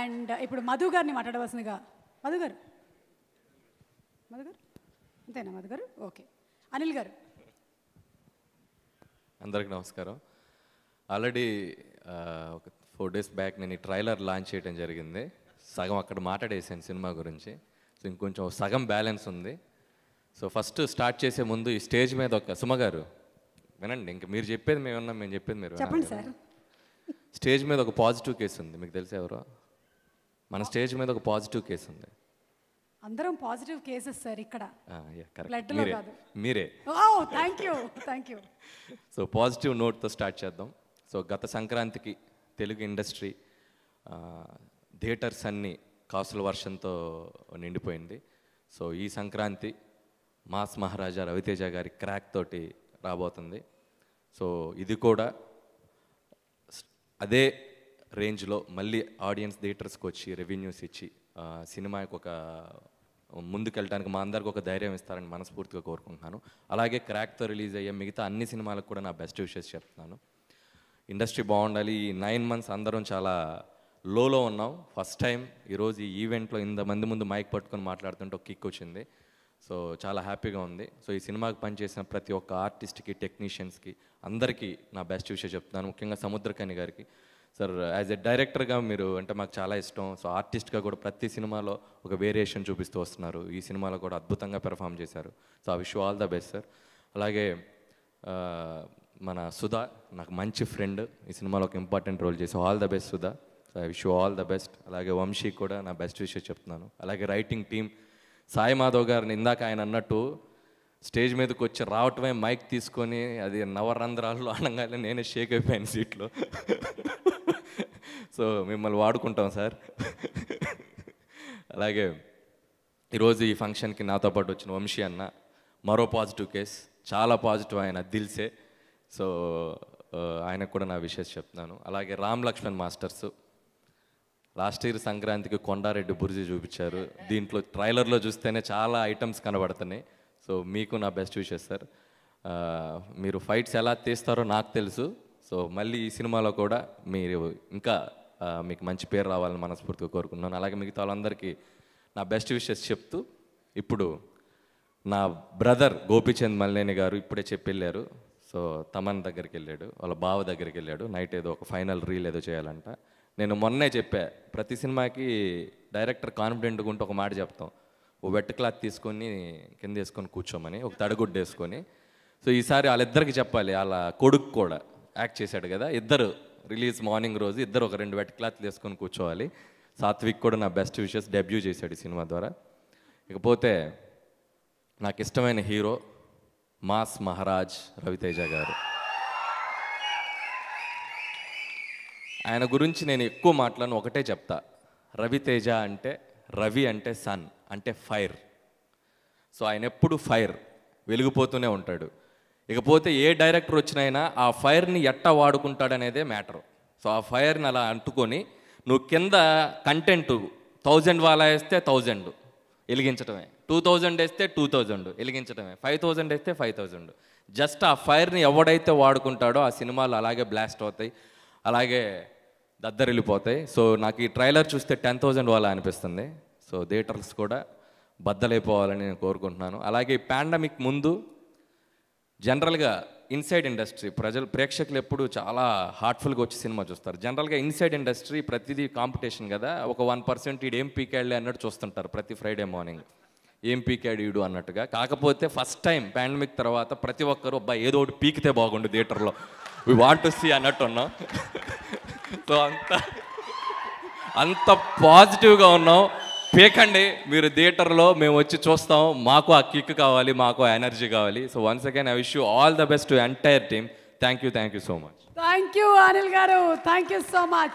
and ఇప్పుడు మధు గారిని మాట్లాడవలసిందిగా మధు గారు మధు గారు అంతేనా మధు గారు ఓకే అనిల్ గారు అందరికి నమస్కారం ఆల్రెడీ ఒక ఫోర్ డేస్ బ్యాక్ నేను ఈ ట్రైలర్ లాంచ్ చేయడం జరిగింది సగం అక్కడ మాట్లాడేసాను సినిమా గురించి సో ఇంకొంచెం సగం బ్యాలెన్స్ ఉంది సో ఫస్ట్ స్టార్ట్ చేసే ముందు ఈ స్టేజ్ మీద ఒక సుమ గారు వినండి ఇంక మీరు చెప్పేది మేము విన్నాం మేము చెప్పేది మీరు చెప్పండి సార్ స్టేజ్ మీద ఒక పాజిటివ్ కేసు ఉంది మీకు తెలిసి ఎవరో మన స్టేజ్ మీద ఒక పాజిటివ్ కేసు ఉంది అందరం పాజిటివ్ కేసెస్ సార్ ఇక్కడ మీరే thank you thank you so positive నోట్తో స్టార్ట్ చేద్దాం సో గత సంక్రాంతికి తెలుగు ఇండస్ట్రీ థియేటర్స్ అన్నీ కాసుల వర్షంతో నిండిపోయింది సో ఈ సంక్రాంతి మాస్ మహారాజా రవితేజ గారి క్రాక్ తోటి రాబోతుంది సో ఇది కూడా అదే రేంజ్లో మళ్ళీ ఆడియన్స్ థియేటర్స్కి వచ్చి రెవెన్యూస్ ఇచ్చి సినిమాకి ఒక ముందుకెళ్ళడానికి మా అందరికి ఒక ధైర్యం ఇస్తారని మనస్ఫూర్తిగా కోరుకుంటున్నాను అలాగే క్రాక్తో రిలీజ్ అయ్యే మిగతా అన్ని సినిమాలకు కూడా నా బెస్ట్ విషెస్ చెప్తున్నాను ఇండస్ట్రీ బాగుండాలి ఈ నైన్ మంత్స్ అందరం చాలా లోలో ఉన్నాం ఫస్ట్ టైం ఈరోజు ఈ ఈవెంట్లో ఇంతమంది ముందు మైక్ పట్టుకొని మాట్లాడుతుంటే ఒక కిక్ వచ్చింది సో చాలా హ్యాపీగా ఉంది సో ఈ సినిమాకి పనిచేసిన ప్రతి ఒక్క ఆర్టిస్ట్కి టెక్నీషియన్స్కి అందరికీ నా బెస్ట్ విషయం చెప్తున్నాను ముఖ్యంగా సముద్రకని గారికి సార్ యాజ్ ఎ డైరెక్టర్గా మీరు అంటే మాకు చాలా ఇష్టం సో ఆర్టిస్ట్గా కూడా ప్రతి సినిమాలో ఒక వేరియేషన్ చూపిస్తూ వస్తున్నారు ఈ సినిమాలో కూడా అద్భుతంగా పెర్ఫామ్ చేశారు సో ఆ విషయం ఆల్ ద బెస్ట్ సార్ అలాగే మన సుధా నాకు మంచి ఫ్రెండ్ ఈ సినిమాలో ఒక ఇంపార్టెంట్ రోల్ చేసి all the best Sudha so I wish all the best అలాగే వంశీ కూడా నా బెస్ట్ విషయం చెప్తున్నాను అలాగే రైటింగ్ టీమ్ సాయి మాధవ్ గారిని ఇందాక ఆయన అన్నట్టు స్టేజ్ మీదకి వచ్చి రావటమే మైక్ తీసుకొని అది నవరంధ్రాల్లో అనగానే నేనే షేక్ అయిపోయాను సీట్లో సో మిమ్మల్ని వాడుకుంటాం సార్ అలాగే ఈరోజు ఈ ఫంక్షన్కి నాతో పాటు వచ్చిన వంశీ అన్న మరో పాజిటివ్ కేస్ చాలా పాజిటివ్ ఆయన దిల్సే సో ఆయనకు కూడా నా విషయస్ చెప్తున్నాను అలాగే Ram Lakshman masters last year సంక్రాంతికి కొండారెడ్డి బుర్జీ చూపించారు దీంట్లో ట్రైలర్లో చూస్తేనే చాలా ఐటమ్స్ కనబడుతున్నాయి సో మీకు నా బెస్ట్ విషెస్ సార్ మీరు ఫైట్స్ ఎలా తీస్తారో నాకు తెలుసు సో మళ్ళీ ఈ సినిమాలో కూడా మీరు ఇంకా మీకు మంచి పేరు రావాలని మనస్ఫూర్తిగా కోరుకుంటున్నాను అలాగే మిగతా వాళ్ళందరికీ నా బెస్ట్ విషెస్ చెప్తూ ఇప్పుడు నా బ్రదర్ గోపీచంద్ మల్లేని గారు ఇప్పుడే చెప్పెళ్ళారు సో తమన్ దగ్గరికి వెళ్ళాడు వాళ్ళ బావ దగ్గరికి వెళ్ళాడు నైట్ ఏదో ఒక ఫైనల్ రీల్ ఏదో చేయాలంట నేను మొన్నే చెప్పా ప్రతి సినిమాకి డైరెక్టర్ కాన్ఫిడెంట్గా ఉంటే ఒక మాట చెప్తాం ఓ వెట్ క్లాత్ తీసుకొని కింద వేసుకొని కూర్చోమని ఒక తడగుడ్డ వేసుకొని సో ఈసారి వాళ్ళిద్దరికి చెప్పాలి వాళ్ళ కొడుకు కూడా యాక్ట్ చేశాడు కదా ఇద్దరు రిలీజ్ మార్నింగ్ రోజు ఇద్దరు ఒక రెండు వెట్ క్లాత్లు వేసుకొని కూర్చోవాలి సాత్విక్ కూడా నా బెస్ట్ విషెస్ డెబ్యూ చేశాడు ఈ సినిమా ద్వారా ఇకపోతే నాకు ఇష్టమైన హీరో మాస్ మహారాజ్ రవితేజ గారు ఆయన గురించి నేను ఎక్కువ మాట్లాడను ఒకటే చెప్తా రవితేజ అంటే రవి అంటే సన్ అంటే ఫైర్ సో ఆయన ఎప్పుడు ఫైర్ వెలిగిపోతూనే ఉంటాడు ఇకపోతే ఏ డైరెక్టర్ వచ్చినైనా ఆ ఫైర్ని ఎట్ట వాడుకుంటాడనేదే మ్యాటర్ సో ఆ ఫైర్ని అలా అంటుకొని నువ్వు కింద కంటెంట్ థౌజండ్ వాళ్ళ వేస్తే థౌజండ్ వెలిగించడమే టూ థౌజండ్ వేస్తే టూ థౌజండ్ వెలిగించడమే ఫైవ్ థౌజండ్ వేస్తే ఫైవ్ థౌజండ్ జస్ట్ ఆ ఫైర్ని ఎవడైతే వాడుకుంటాడో ఆ సినిమాలు అలాగే బ్లాస్ట్ అవుతాయి అలాగే దద్దరిల్లిపోతాయి సో నాకు ఈ ట్రైలర్ చూస్తే టెన్ థౌజండ్ వాళ్ళ అనిపిస్తుంది సో థియేటర్స్ కూడా బద్దలైపోవాలని నేను కోరుకుంటున్నాను అలాగే ఈ పాండమిక్ ముందు జనరల్గా ఇన్సైడ్ ఇండస్ట్రీ ప్రజలు ప్రేక్షకులు ఎప్పుడు చాలా హార్ట్ఫుల్గా వచ్చి సినిమా చూస్తారు జనరల్గా ఇన్సైడ్ ఇండస్ట్రీ ప్రతిదీ కాంపిటీషన్ కదా ఒక వన్ పర్సెంట్ ఈడు ఏం పీకాడ్లే అన్నట్టు చూస్తుంటారు ప్రతి ఫ్రైడే మార్నింగ్ ఏం పీకాడు ఈడు అన్నట్టుగా కాకపోతే ఫస్ట్ టైం పాండమిక్ తర్వాత ప్రతి ఒక్కరూ అబ్బాయి ఏదో ఒకటి పీకితే బాగుండు థియేటర్లో వి వాంట్ టు సీ అన్నట్టు ఉన్నాం సో అంత అంత పాజిటివ్గా ఉన్నాం పేకండి మీరు థియేటర్లో మేము వచ్చి చూస్తాం మాకు ఆ కిక్ కావాలి మాకు ఆ ఎనర్జీ కావాలి so once again I wish you all the best entire team thank you thank you so much thank you Anil గారు థ్యాంక్ యూ సో మచ్